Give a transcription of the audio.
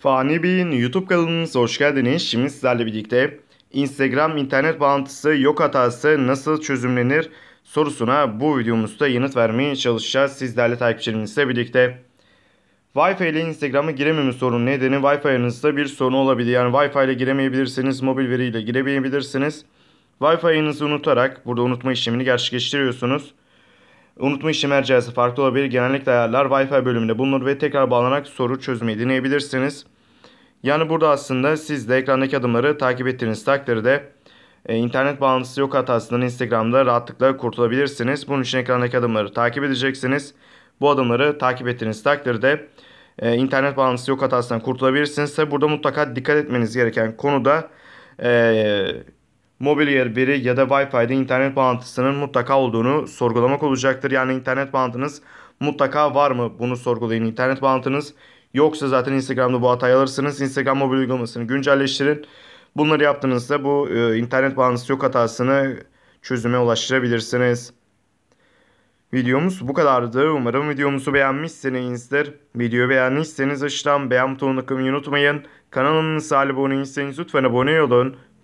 Fani Bey'in YouTube kanalımıza hoş geldiniz. Şimdi sizlerle birlikte Instagram internet bağlantısı yok hatası nasıl çözümlenir sorusuna bu videomuzda yanıt vermeye çalışacağız. Sizlerle takipçilerimizle birlikte. Wi-Fi ile Instagram'a girememe sorunu nedeni wi finizde bir sorun olabilir. Yani Wi-Fi ile giremeyebilirsiniz, mobil veriyle giremeyebilirsiniz. Wi-Fi'nizi unutarak burada unutma işlemini gerçekleştiriyorsunuz. Unutma işlem her cihazı farklı olabilir. Genellikle ayarlar Wi-Fi bölümünde bulunur ve tekrar bağlanarak soru çözmeyi deneyebilirsiniz. Yani burada aslında siz de ekrandaki adımları takip ettiğiniz takdirde e, internet bağlantısı yok hatasından Instagram'da rahatlıkla kurtulabilirsiniz. Bunun için ekrandaki adımları takip edeceksiniz. Bu adımları takip ettiğiniz takdirde e, internet bağlantısı yok hatasından kurtulabilirsiniz. Tabi burada mutlaka dikkat etmeniz gereken konu da e, mobil yer biri ya da Wi-Fi'de internet bağlantısının mutlaka olduğunu sorgulamak olacaktır. Yani internet bağlantınız mutlaka var mı? Bunu sorgulayın. İnternet bağlantınız yoksa zaten Instagram'da bu hatayı alırsınız. Instagram mobil uygulamasını güncelleştirin. Bunları yaptığınızda bu e, internet bağlantısı yok hatasını çözüme ulaştırabilirsiniz. Videomuz bu kadardı. Umarım videomuzu beğenmişsinizdir. Videoyu beğendiyseniz aşağıdan beğen butonuna tıklamayı unutmayın. Kanalımıza abone değilseniz lütfen abone olun.